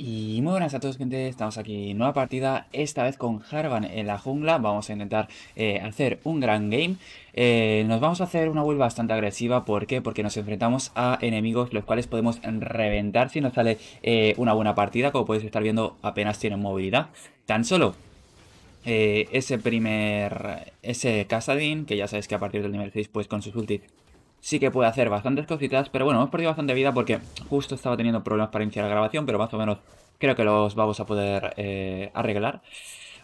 Y muy buenas a todos gente, estamos aquí, nueva partida, esta vez con Harvan en la jungla, vamos a intentar eh, hacer un gran game eh, Nos vamos a hacer una build bastante agresiva, ¿por qué? Porque nos enfrentamos a enemigos los cuales podemos reventar si nos sale eh, una buena partida Como podéis estar viendo apenas tienen movilidad, tan solo ese primer, ese Casadín, que ya sabéis que a partir del nivel 6 pues con sus ultis sí que puede hacer bastantes cositas, pero bueno, hemos perdido bastante vida porque justo estaba teniendo problemas para iniciar la grabación, pero más o menos creo que los vamos a poder eh, arreglar.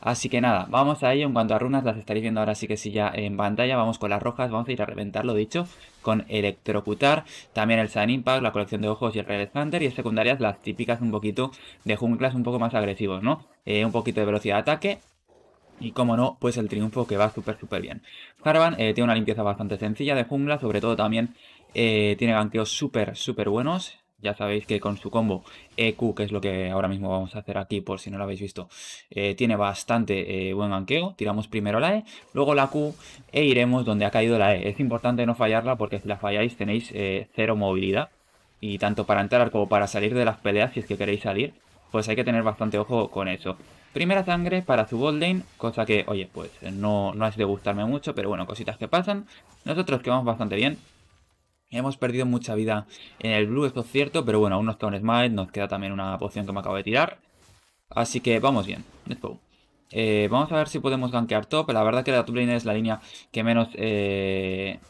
Así que nada, vamos a ello. En cuanto a runas, las estaréis viendo ahora sí que sí ya en pantalla. Vamos con las rojas, vamos a ir a reventar lo dicho con Electrocutar. También el Sun Impact, la colección de ojos y el Red Thunder. Y secundarias, las típicas un poquito de junglas un poco más agresivos, ¿no? Eh, un poquito de velocidad de ataque y como no, pues el triunfo que va súper súper bien. Jarvan eh, tiene una limpieza bastante sencilla de jungla, sobre todo también eh, tiene ganqueos súper súper buenos. Ya sabéis que con su combo EQ, que es lo que ahora mismo vamos a hacer aquí por si no lo habéis visto, eh, tiene bastante buen ganqueo. Tiramos primero la E, luego la Q e iremos donde ha caído la E. Es importante no fallarla porque si la falláis tenéis cero movilidad. Y tanto para entrar como para salir de las peleas, si es que queréis salir, pues hay que tener bastante ojo con eso. Primera sangre para su bot cosa que, oye, pues no, no es de gustarme mucho, pero bueno, cositas que pasan. Nosotros quedamos bastante bien. Hemos perdido mucha vida en el blue, esto es cierto, pero bueno, aún nos más un nos queda también una poción que me acabo de tirar. Así que vamos bien, let's go. Eh, vamos a ver si podemos gankear top, la verdad que la top lane es la línea que menos... Eh,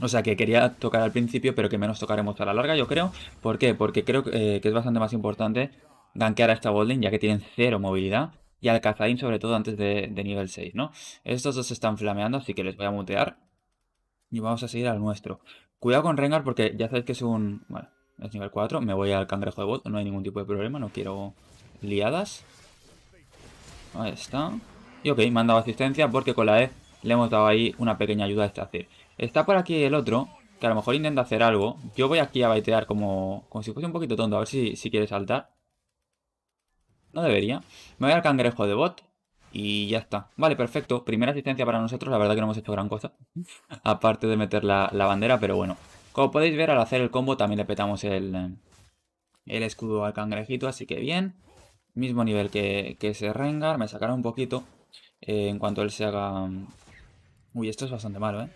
o sea, que quería tocar al principio, pero que menos tocaremos a la larga, yo creo. ¿Por qué? Porque creo eh, que es bastante más importante gankear a esta Bolden, ya que tienen cero movilidad. Y al Kazaim, sobre todo, antes de, nivel 6, ¿no? Estos dos se están flameando, así que les voy a mutear. Y vamos a seguir al nuestro. Cuidado con Rengar, porque ya sabéis que es un... Bueno, es nivel 4. Me voy al cangrejo de bot, no hay ningún tipo de problema. No quiero liadas. Ahí está. Y ok, me han dado asistencia porque con la E le hemos dado ahí una pequeña ayuda a este hacer. Está por aquí el otro, que a lo mejor intenta hacer algo. Yo voy aquí a baitear como, como si fuese un poquito tonto, a ver si, si quiere saltar. No debería. Me voy al cangrejo de bot y ya está. Vale, perfecto. Primera asistencia para nosotros. La verdad que no hemos hecho gran cosa. Aparte de meter la, bandera, pero bueno. Como podéis ver, al hacer el combo también le petamos el, eh, el escudo al cangrejito. Así que bien. Mismo nivel que, que ese Rengar. Me sacará un poquito eh, en cuanto él se haga... Mm, uy, esto es bastante malo, ¿eh?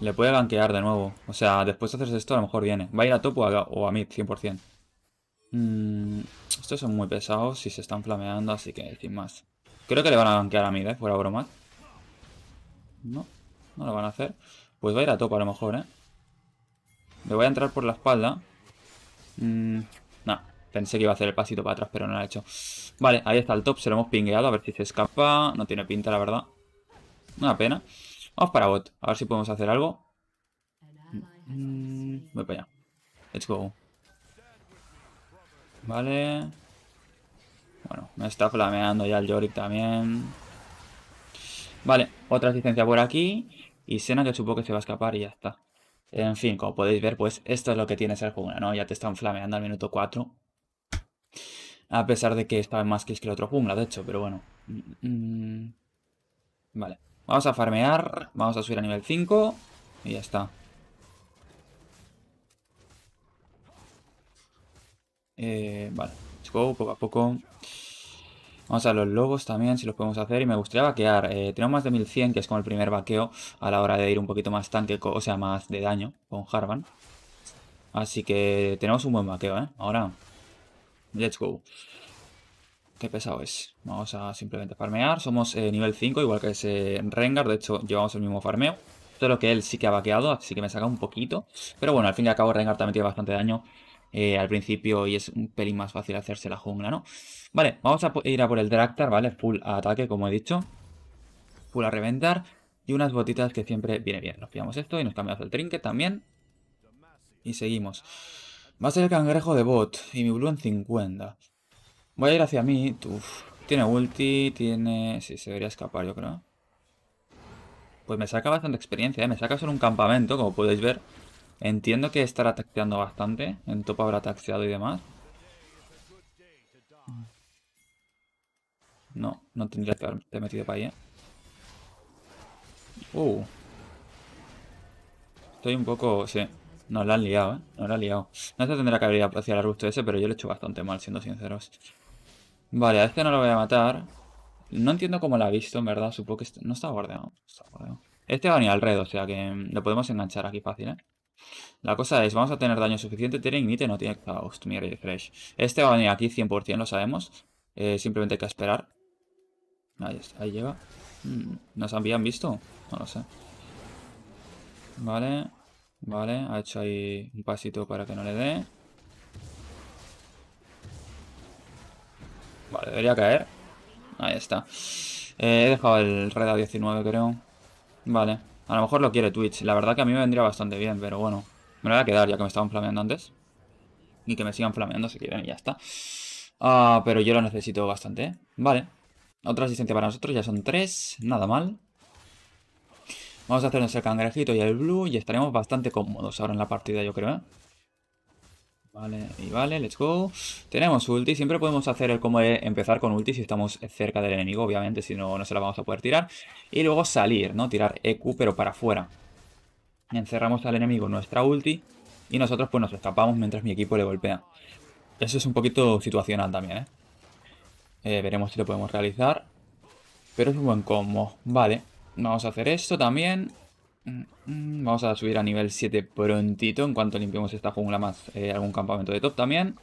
Le puede gankear de nuevo. O sea, después de hacerse esto a lo mejor viene. Va a ir a top o o a mid, 100%. Mmm... Estos son muy pesados y se están flameando, así que sin más. Creo que le van a banquear a mí, ¿eh? Fuera broma. No, no lo van a hacer. Pues va a ir a topo a lo mejor, ¿eh? Le voy a entrar por la espalda. Mmm, nah, pensé que iba a hacer el pasito para atrás, pero no lo ha hecho. Vale, ahí está el top, se lo hemos pingueado, a ver si se escapa. No tiene pinta, la verdad. Una pena. Vamos para bot, a ver si podemos hacer algo. Mm, voy para allá. Let's go. Vale. Bueno, me está flameando ya el Yorick también. Vale, otra asistencia por aquí. Y Sena que supongo que se va a escapar y ya está. En fin, como podéis ver, pues esto es lo que tiene ser jungla, ¿no? Ya te están flameando al minuto 4. A pesar de que estaba más kills que el otro jungla, de hecho, pero bueno. Mm, mm. Vale. Vamos a farmear. Vamos a subir a nivel 5. Y ya está. Eh, vale, let's go, poco a poco. Vamos a los logos también, si los podemos hacer. Y me gustaría vaquear. Eh, tenemos más de 1100, que es como el primer vaqueo a la hora de ir un poquito más tanque, o sea, más de daño con Harvan. Así que tenemos un buen vaqueo, ¿eh? Ahora, let's go. Qué pesado es. Vamos a simplemente farmear. Somos eh, nivel 5, igual que ese Rengar. De hecho, llevamos el mismo farmeo. Todo lo que él sí que ha vaqueado, así que me saca un poquito. Pero bueno, al fin y al cabo Rengar también tiene bastante daño. Eh, al principio y es un pelín más fácil hacerse la jungla, ¿no? Vale, vamos a ir a por el Draktar, ¿vale? Full ataque, como he dicho. Full a reventar. Y unas botitas que siempre viene bien. Nos pillamos esto y nos cambiamos el trinket también. Y seguimos. Va a ser el cangrejo de bot. Y mi blue en 50. Voy a ir hacia mí. Tiene ulti, tiene... Sí, se debería escapar, yo creo. Pues me saca bastante experiencia, ¿eh? Me saca solo un campamento, como podéis ver. Entiendo que estará taxeando bastante. En top habrá taxeado y demás. No, no tendría que haberme metido para eh. Uh. Estoy un poco... Sí. Nos la han liado, ¿eh? Nos la han liado. No se tendrá que abrir hacia el arbusto ese, pero yo lo he hecho bastante mal, siendo sinceros. Vale, a este no lo voy a matar. No entiendo cómo la ha visto, en verdad. Supongo que no está guardado. guardado. Este va a venir al red, o sea que mm, lo podemos enganchar aquí fácil, ¿eh? La cosa es, vamos a tener daño suficiente. Tiene Ignite, no tiene Exhaust, y refresh. Este va a venir aquí 100%, lo sabemos. Eh, simplemente hay que esperar. Ahí, está, ahí lleva. Mm, ¿Nos habían visto? No lo sé. Vale. Vale, ha hecho ahí un pasito para que no le dé. Vale, debería caer. Ahí está. Eh, he dejado el a 19, creo. Vale. A lo mejor lo quiere Twitch. La verdad que a mí me vendría bastante bien, pero bueno. Me lo voy a quedar ya que me estaban flameando antes. Y que me sigan flameando si quieren y ya está. Ah, pero yo lo necesito bastante, ¿eh? Vale. Otra asistencia para nosotros, ya son tres. Nada mal. Vamos a hacernos el cangrejito y el blue y estaremos bastante cómodos ahora en la partida, yo creo, ¿eh? Vale, y vale, let's go. Tenemos ulti, siempre podemos hacer el como de empezar con ulti si estamos cerca del enemigo, obviamente, si no, no se la vamos a poder tirar. Y luego salir, ¿no? Tirar EQ, pero para afuera. Encerramos al enemigo nuestra ulti y nosotros pues nos escapamos mientras mi equipo le golpea. Eso es un poquito situacional también, eh, eh veremos si lo podemos realizar. Pero es un buen combo. Vale, vamos a hacer esto también. Mm, mm, vamos a subir a nivel 7 prontito en cuanto limpiemos esta jungla más eh, algún campamento de top también.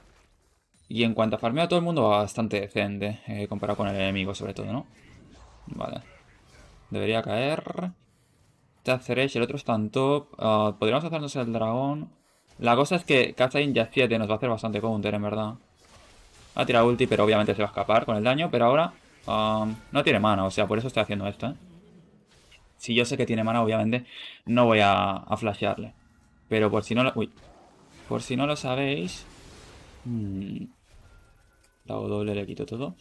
Y en cuanto a farmeo, todo el mundo va bastante decente, eh, comparado con el enemigo sobre todo, ¿no? Vale. Debería caer. Tazeresh, el otro está en top. Ah, podríamos hacernos el dragón. La cosa es que Kazain ya 7 nos va a hacer bastante counter, en verdad. Va a tirar ulti, pero obviamente se va a escapar con el daño. Pero ahora ah, no tiene mana, o sea, por eso estoy haciendo esto, ¿eh? si yo sé que tiene mana, obviamente, no voy a, flashearle. Pero por si no lo... Uy. Por si no lo sabéis... Mm, la O doble le quito todo.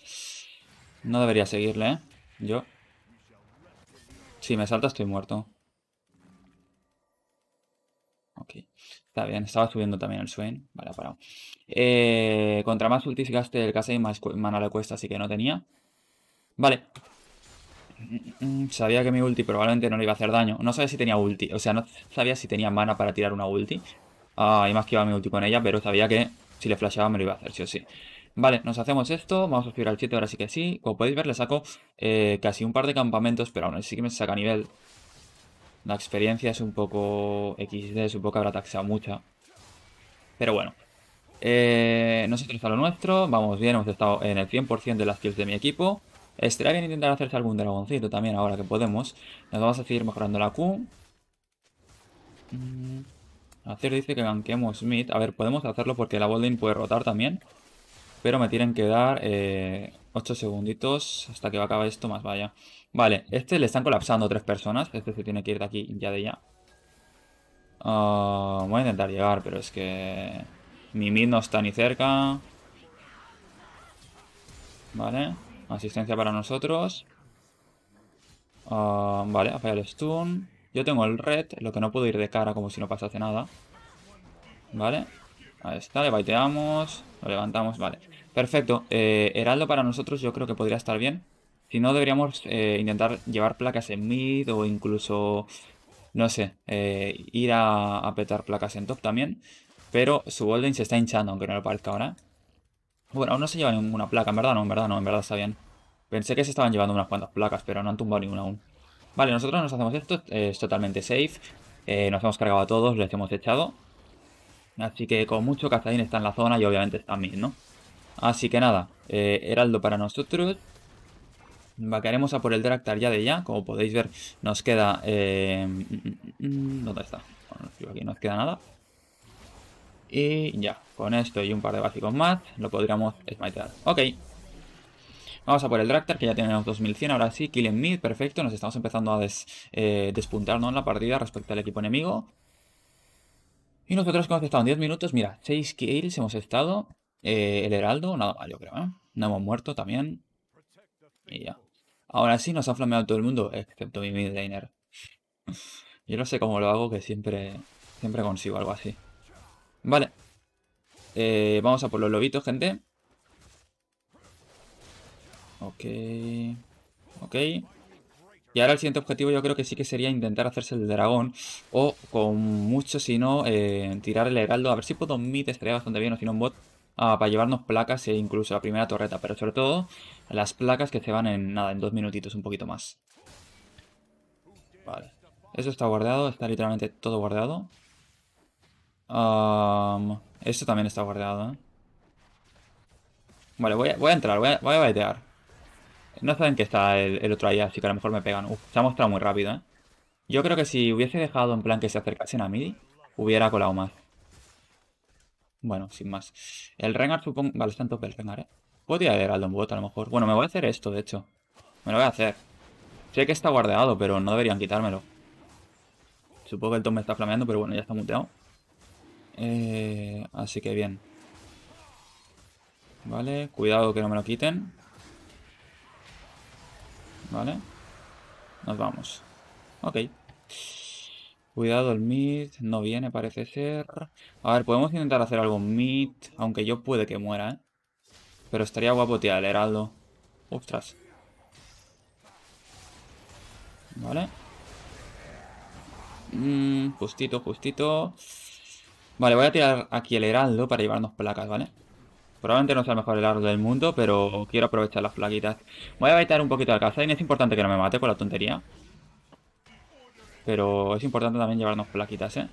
No debería seguirle, ¿eh? Yo. Si me salta estoy muerto. Ok. Está bien. Estaba subiendo también el swing, Vale, ha parado. Eh, contra más ultis gaste el y más mana le cuesta, así que no tenía. Vale. Mm, mm, sabía que mi ulti probablemente no le iba a hacer daño. No sabía si tenía ulti. O sea, no sabía si tenía mana para tirar una ulti. Ah, y más que iba mi ulti con ella, pero sabía que si le flashaba me lo iba a hacer, sí o sí. Vale, nos hacemos esto. Vamos a subir al 7 ahora sí que sí. Como podéis ver, le saco eh, casi un par de campamentos, pero aún así que me saca nivel. La experiencia es un poco XD, supongo que habrá taxado mucha. Pero bueno. Eh, nosotros a lo nuestro, vamos bien, hemos estado en el 100% de las kills de mi equipo. Estaría bien intentar hacerse algún dragoncito también ahora que podemos. Nos vamos a seguir mejorando la Q. Hacer mm, dice que ganquemos mid. A ver, podemos hacerlo porque la bolding puede rotar también. Pero me tienen que dar 8 eh, segunditos hasta que acabe esto más vaya. Vale, este le están colapsando tres personas. Este se tiene que ir de aquí ya de ya. Ah, voy a intentar llegar, pero es que... Mi mid no está ni cerca. Vale. Asistencia para nosotros. Ah, vale, ha el stun. Yo tengo el red, lo que no puedo ir de cara como si no pasase nada. Vale. Ahí está, le baiteamos, lo levantamos, vale. Perfecto. Eh, Heraldo para nosotros yo creo que podría estar bien. Si no, deberíamos eh, intentar llevar placas en mid o incluso, no sé, eh, ir a, petar placas en top también. Pero su golden se está hinchando, aunque no lo parezca ahora. Bueno, aún no se lleva ninguna placa. En verdad no, en verdad no, en verdad está bien. Pensé que se estaban llevando unas cuantas placas, pero no han tumbado ninguna aún. Vale, nosotros nos hacemos esto. Es totalmente safe. Eh, nos hemos cargado a todos, les hemos echado. Así que con mucho Cazadín está en la zona y obviamente también, ¿no? Así que nada, eh, Heraldo para nosotros. Vaquearemos a por el Dractar ya de ya. Como podéis ver, nos queda... Eh, mm, mm, mm, ¿Dónde está? Bueno, aquí no nos queda nada. Y ya, con esto y un par de básicos más, lo podríamos smitear. Ok. Vamos a por el Dractar, que ya tenemos 2100, ahora sí, Kill en mid, perfecto. Nos estamos empezando a eh, despuntar en la partida respecto al equipo enemigo. Y nosotros que hemos estado en 10 minutos, mira, 6 kills hemos estado. Eh, el Heraldo, nada mal yo creo, ¿eh? No hemos muerto también. Y ya. Ahora sí nos ha flameado todo el mundo, excepto mi midlaner. Yo no sé cómo lo hago, que siempre, siempre consigo algo así. Vale. Eh, vamos a por los lobitos, gente. Ok. Ok. Y ahora el siguiente objetivo yo creo que sí que sería intentar hacerse el dragón. O con mucho, si no, eh, tirar el heraldo. A ver si puedo mid, estaría bastante bien, o si no un bot. Ah, para llevarnos placas e incluso la primera torreta. Pero sobre todo, las placas que se van en nada, en dos minutitos, un poquito más. Vale. Eso está guardado, está literalmente todo guardado esto también está guardado, Vale, voy a, entrar, voy a, baitear. No saben que está el, otro allá, así que a lo mejor me pegan. se ha mostrado muy rápido, ¿eh? Yo creo que si hubiese dejado en plan que se acercasen a mí, hubiera colado más. Bueno, sin más. El Rengar supongo... Vale, está en tope el Rengar, ¿eh? Puedo tirar al a lo mejor. Bueno, me voy a hacer esto, de hecho. Me lo voy a hacer. Sé que está guardado, pero no deberían quitármelo. Supongo que el Tom me está flameando, pero bueno, ya está muteado. Eh, así que bien. Vale, cuidado que no me lo quiten. Vale. Nos vamos. Ok. Cuidado, el mid no viene, parece ser. A ver, podemos intentar hacer algo mid, aunque yo puede que muera, ¿eh? Pero estaría guapo, tirar el heraldo. Ostras. Vale. Mmm justito, justito. Vale, voy a tirar aquí el heraldo para llevarnos placas, ¿vale? Probablemente no sea el mejor heraldo del mundo, pero quiero aprovechar las plaquitas. Voy a baitar un poquito al y es importante que no me mate con la tontería. Pero es importante también llevarnos plaquitas, ¿eh?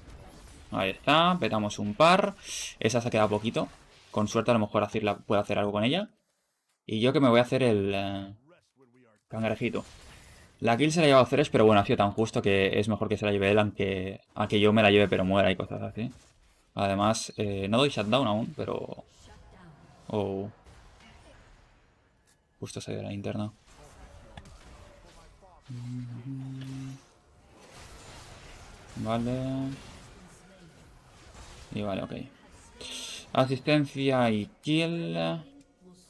Ahí está, petamos un par. Esa se ha quedado poquito. Con suerte a lo mejor hacerla, puedo hacer algo con ella. Y yo que me voy a hacer el... Eh, cangrejito. La kill se la a Ceres, pero bueno, ha sido tan justo que es mejor que se la lleve él aunque, a que yo me la lleve pero muera y cosas así. Además, eh, no doy shutdown aún, pero... Oh. Justo se de la interna. Vale. Y vale, ok. Asistencia y kill.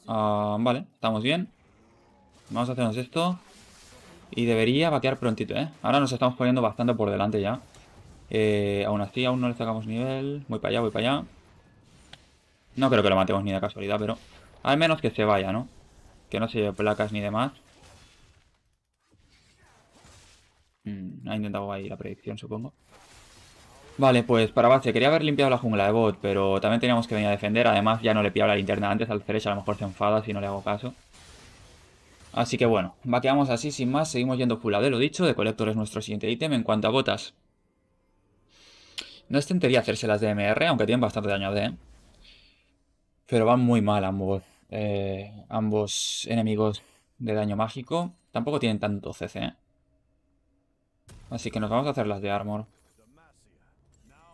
Ah, vale, estamos bien. Vamos a hacernos esto. Y debería vaquear prontito, ¿eh? Ahora nos estamos poniendo bastante por delante ya. Eh, aún así, aún no le sacamos nivel. Voy para allá, voy para allá. No creo que lo matemos ni de casualidad, pero... Al menos que se vaya, ¿no? Que no se lleve placas ni demás. Mm, ha intentado ahí la predicción, supongo. Vale, pues para base, quería haber limpiado la jungla de bot, pero también teníamos que venir a defender. Además, ya no le pillaba la linterna antes al Zeresh. a lo mejor se enfada si no le hago caso. Así que bueno, vaqueamos así sin más, seguimos yendo full de lo dicho, de colector es nuestro siguiente ítem. En cuanto a botas, no es tentería hacerse las de MR, aunque tienen bastante daño de... ¿eh? Pero van muy mal ambos. Eh, ambos enemigos de daño mágico. Tampoco tienen tanto CC. ¿eh? Así que nos vamos a hacer las de armor.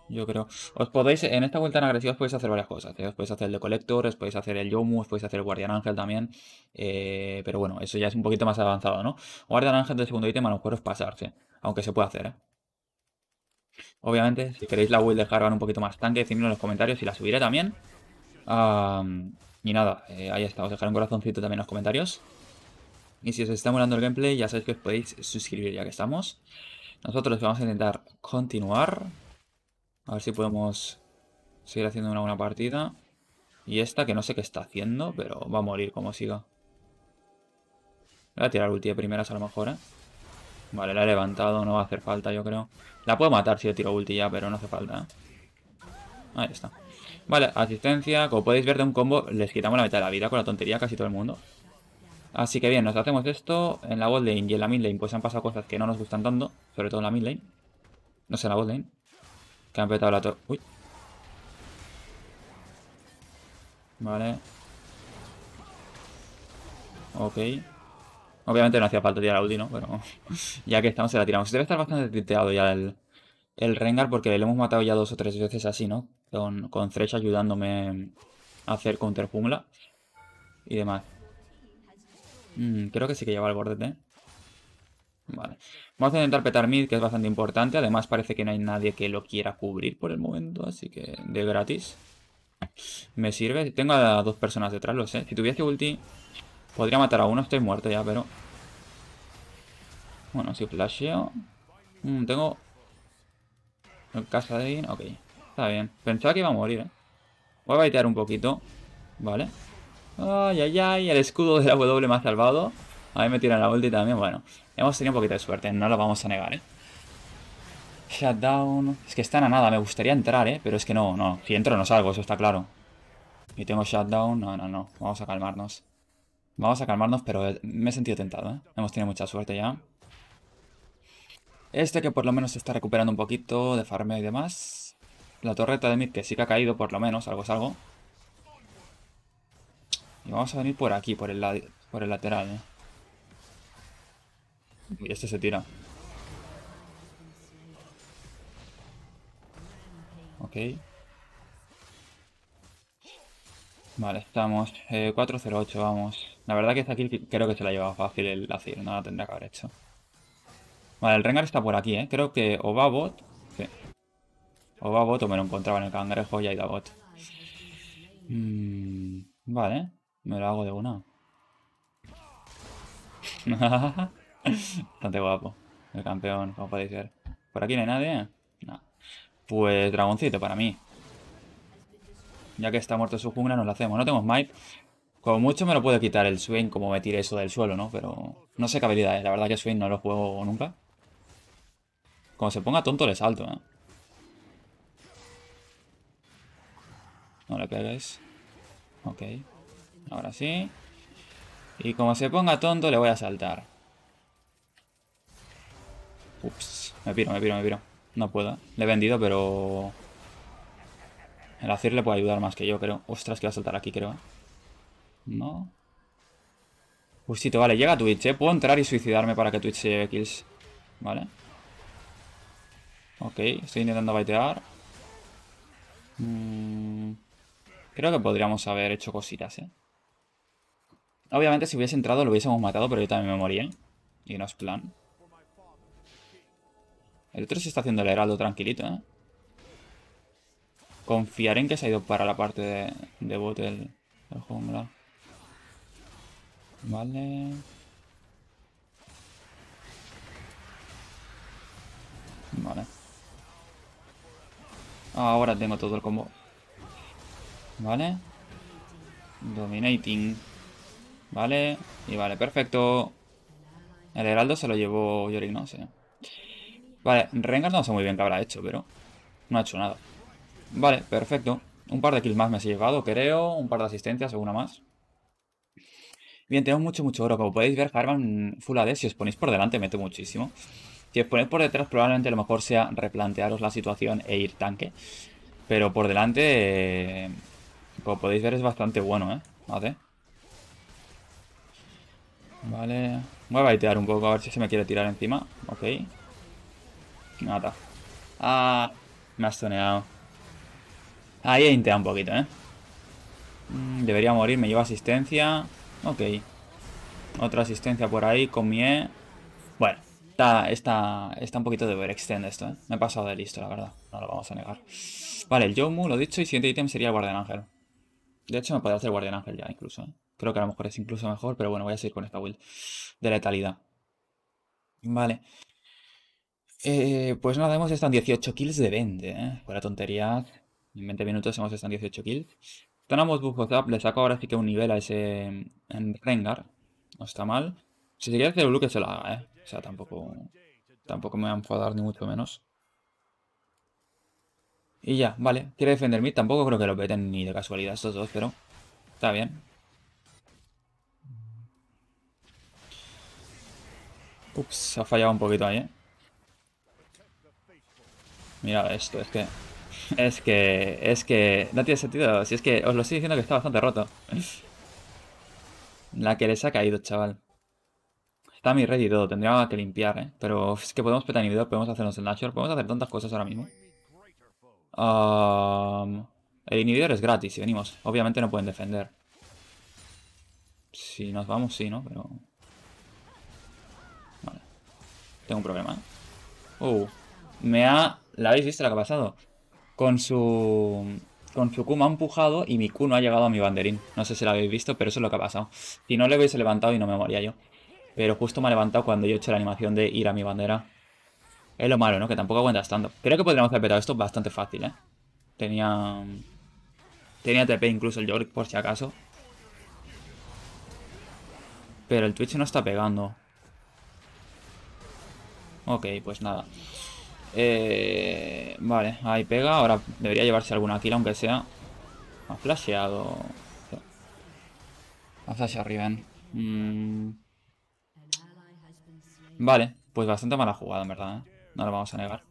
Yo creo. Os podéis, en esta vuelta en agresivos podéis hacer varias cosas. Os podéis hacer el de Collector, os podéis hacer el Yomu, os podéis hacer el Guardián Ángel también. pero bueno, eso ya es un poquito más avanzado, ¿no? Guardian Ángel de segundo ítem a lo mejor es pasarse. Aunque se puede hacer, ¿eh? Obviamente, si queréis la build de Jarvan un poquito más tanque, decidmelo en los comentarios y la subiré también. y nada, eh, ahí está. Os dejaré un corazoncito también en los comentarios. Y si os está molando el gameplay, ya sabéis que os podéis suscribir ya que estamos. Nosotros vamos a intentar continuar. A ver si podemos seguir haciendo una buena partida. Y esta, que no sé qué está haciendo, pero va a morir como siga. Voy a tirar ulti de primeras a lo mejor, ¿eh? Vale, la he levantado, no va a hacer falta, yo creo. La puedo matar si le tiro ulti ya, pero no hace falta. ¿eh? Ahí está. Vale, asistencia. Como podéis ver de un combo, les quitamos la mitad de la vida con la tontería casi todo el mundo. Así que bien, nos hacemos esto. En la bot lane y en la mid lane pues han pasado cosas que no nos gustan tanto. Sobre todo en la mid lane. No sé, en la bot lane. Que han petado la torre. Uy. Vale. Ok. Obviamente no hacía falta tirar a ulti, ¿no? Pero ya que estamos, se la tiramos. Debe estar bastante tinteado ya el, el Rengar porque le hemos matado ya dos o tres veces así, ¿no? Con, con ayudándome a hacer counter jungla y demás. Mm, creo que sí que lleva el borde, Vale. Vamos a intentar petar mid, que es bastante importante. Además parece que no hay nadie que lo quiera cubrir por el momento, así que de gratis. Me sirve. Tengo a dos personas detrás, lo sé. Si tuviese ulti, Podría matar a uno, estoy muerto ya, pero... Bueno, si flasheo... Tengo... Mm, tengo... casa de... ok. Está bien. Pensaba que iba a morir, ¿eh? Voy a baitear un poquito. Vale. Ay, ay, ay. El escudo de la W me ha salvado. A mí me tiran la ulti también. Bueno, hemos tenido un poquito de suerte. No lo vamos a negar, ¿eh? Shutdown. Es que están a nada. Me gustaría entrar, ¿eh? Pero es que no, no. Si entro no salgo, eso está claro. Y tengo shutdown. No, no, no. Vamos a calmarnos. Vamos a calmarnos, pero me he sentido tentado, ¿eh? Hemos tenido mucha suerte ya. Este que por lo menos se está recuperando un poquito de farmeo y demás. La torreta de mid que sí que ha caído por lo menos, algo es algo. Y vamos a venir por aquí, por el, por el lateral. ¿eh? Y este se tira. Ok. Vale, estamos 4.08, eh, vamos. La verdad que esta kill creo que se la llevado fácil el Azir, no la tendría que haber hecho. Vale, el Rengar está por aquí, ¿eh? Creo que o va bot... O va bot o me lo encontraba en el cangrejo y ahí da bot. Mm, vale, me lo hago de una. Bastante guapo. El campeón, como podéis ver. ¿Por aquí no hay nadie? Pues dragoncito para mí. Ya que está muerto su jungla, no lo hacemos. No tengo smite. Como mucho me lo puede quitar el swing, como me tire eso del suelo, ¿no? Pero no sé qué habilidad es. La verdad que swing no lo juego nunca. Como se ponga tonto, le salto, ¿eh? No le pegues. Ok. Ahora sí. Y como se ponga tonto, le voy a saltar. Ups. Me piro, me piro, me piro. No puedo. Le he vendido, pero... El Azir le puede ayudar más que yo, creo. Ostras, que va a saltar aquí, creo. ¿eh? No. Justito, vale, llega Twitch, ¿eh? Puedo entrar y suicidarme para que Twitch se lleve kills. Vale. Ok, estoy intentando baitear. Mm, creo que podríamos haber hecho cositas, ¿eh? Obviamente, si hubiese entrado lo hubiésemos matado, pero yo también me morí, ¿eh? Y no es plan. El otro se está haciendo el heraldo tranquilito, ¿eh? confiar en que se ha ido para la parte de, de el, jungla. Vale. Vale. Ah, ahora tengo todo el combo. Vale. Dominating. Vale. Y vale, perfecto. El heraldo se lo llevó Yorick, no sé. Vale, Rengar no sé muy bien qué habrá hecho, pero no ha hecho nada. Vale, perfecto. Un par de kills más me ha llevado, creo. Un par de asistencias, alguna más. Bien, tenemos mucho, mucho oro. Como podéis ver, Harman Full AD, si os ponéis por delante, mete muchísimo. Si os ponéis por detrás, probablemente lo mejor sea replantearos la situación e ir tanque. Pero por delante, eh, como podéis ver, es bastante bueno, ¿eh? Vale. Vale. Voy a baitear un poco, a ver si se me quiere tirar encima. Ok. Nada. Ah, me ha stoneado Ahí he un poquito, ¿eh? Mm, debería morir, me lleva asistencia. Ok. Otra asistencia por ahí con e. Bueno, está, está, está un poquito de overextend esto, ¿eh? Me he pasado de listo, la verdad. No lo vamos a negar. Vale, el Jomu lo dicho, y siguiente ítem sería el Guardián Ángel. De hecho, me podría hacer Guardián Ángel ya, incluso, ¿eh? Creo que a lo mejor es incluso mejor, pero bueno, voy a seguir con esta build de letalidad. Vale. Eh, pues nada, vemos están 18 kills de vende, ¿eh? Fuera tontería. En 20 minutos hemos estado en 18 kills. Tenemos buffos up, le saco ahora sí que un nivel a ese en Rengar. No está mal. Si se quiere hacer Blue que se lo haga, ¿eh? O sea, tampoco, tampoco me va a enfadar ni mucho menos. Y ya, vale. Quiere defenderme, Tampoco creo que lo peten ni de casualidad estos dos, pero está bien. Ups, ha fallado un poquito ahí, ¿eh? Mira esto, es que es que, es que no tiene sentido. Si es que os lo estoy diciendo que está bastante roto. La que les ha caído, chaval. Está mi red y Tendría que limpiar, ¿eh? Pero es que podemos petar inhibidor, podemos hacernos el Nashor, podemos hacer tantas cosas ahora mismo. Um, el inhibidor es gratis si venimos. Obviamente no pueden defender. Si nos vamos, sí, ¿no? Pero... Vale. Tengo un problema. ¡Oh! me ha... ¿La habéis visto lo que ha pasado? con su con su Q me ha empujado y mi Q no ha llegado a mi banderín. No sé si lo habéis visto, pero eso es lo que ha pasado. Si no le hubiese levantado y no me moría yo. Pero justo me ha levantado cuando yo he hecho la animación de ir a mi bandera. Es lo malo, ¿no? Que tampoco aguanta estando. Creo que podríamos haber petado esto bastante fácil, ¿eh? Tenía... Tenía TP incluso el York, por si acaso. Pero el Twitch no está pegando. Ok, pues nada. Eh, vale, ahí pega. Ahora debería llevarse alguna kill, aunque sea. Ha flasheado. Ha flasheado Riven. Mm. Vale, pues bastante mala jugada, en verdad. ¿eh? No lo vamos a negar.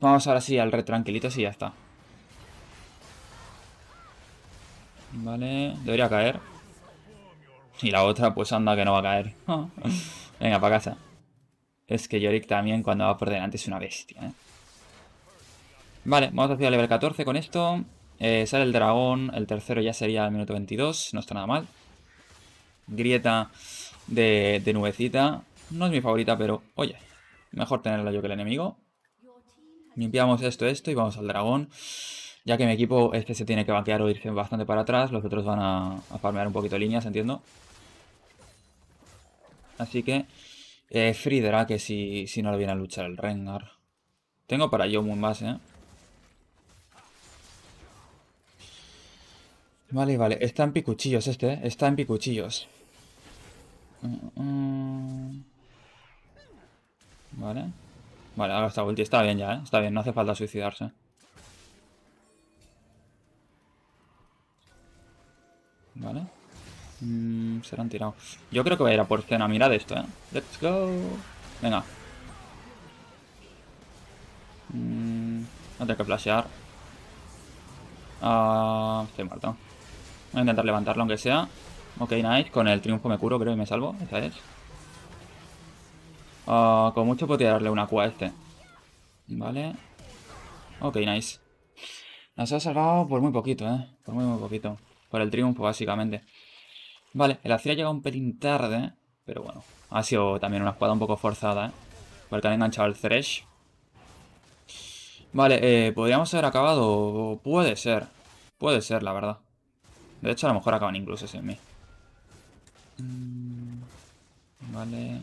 Vamos ahora sí al red sí y ya está. Vale, debería caer. Y la otra, pues anda que no va a caer. Venga, para casa. Es que Yorick también cuando va por delante es una bestia. ¿eh? Vale, vamos hacia el level 14 con esto. Eh, sale el dragón, el tercero ya sería al minuto 22, no está nada mal. Grieta de, nubecita. No es mi favorita, pero oye, mejor tenerla yo que el enemigo. Limpiamos esto, esto y vamos al dragón. Ya que mi equipo este se tiene que banquear o irse bastante para atrás. Los otros van a, a farmear un poquito líneas, entiendo. Así que eh, que si, si no lo viene a luchar el Rengar. Tengo para yo un más, ¿eh? Vale, vale. Está en picuchillos este, ¿eh? Está en picuchillos. Mm, mm. Vale. Vale, ahora está ulti. Está bien ya, ¿eh? Está bien, no hace falta suicidarse. Vale. Serán mm, se lo han tirado. Yo creo que va a ir a por cena Mirad esto, ¿eh? Let's go. Venga. Mm, no tengo que flashear. Ah, estoy muerto. Voy a intentar levantarlo aunque sea. Ok, nice. Con el triunfo me curo, creo, y me salvo. Esa es. Ah, con mucho puedo darle una cua a este. Vale. Ok, nice. Nos ha salvado por muy poquito, ¿eh? Por muy, muy poquito. Por el triunfo, básicamente. Vale, el acero ha llegado un pelín tarde, pero bueno. Ha sido también una escuadra un poco forzada, ¿eh? Porque han enganchado al Thresh. Vale, eh, podríamos haber acabado... Puede ser. Puede ser, la verdad. De hecho, a lo mejor acaban incluso sin mí. Mm, vale.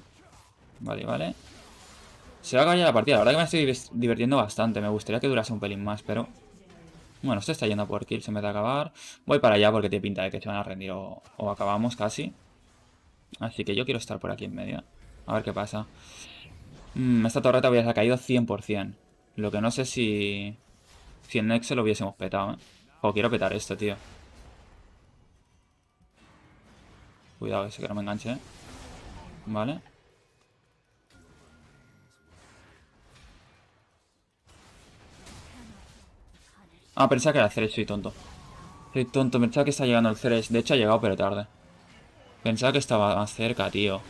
Vale, vale. Se va a acabar la partida. La verdad que me estoy divirtiendo bastante. Me gustaría que durase un pelín más, pero... Bueno, esto está yendo por se me me a acabar. Voy para allá porque tiene pinta de que se van a rendir o, acabamos casi. Así que yo quiero estar por aquí en medio. A ver qué pasa. Mm, esta torreta hubiese caído 100%. Lo que no sé si... Si en se lo hubiésemos petado, ¿eh? O quiero petar esto, tío. Cuidado, ese que no me enganche. ¿eh? Vale. Ah, pensaba que era Ceres, soy tonto. Soy tonto, pensaba que está llegando el Ceres. De hecho, ha llegado, pero tarde. Pensaba que estaba más cerca, tío.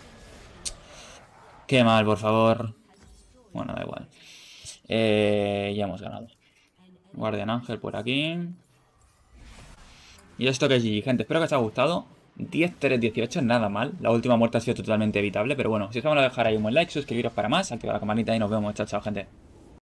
Qué mal, por favor. Bueno, da igual. Eh, ya hemos ganado. Guardian Ángel por aquí. Y esto que es GG, gente. Espero que os haya gustado. 10, 3, 18, nada mal. La última muerte ha sido totalmente evitable, pero bueno, si os vamos a dejar ahí un buen like, suscribiros para más, activar la campanita y nos vemos. Chao, chao, gente.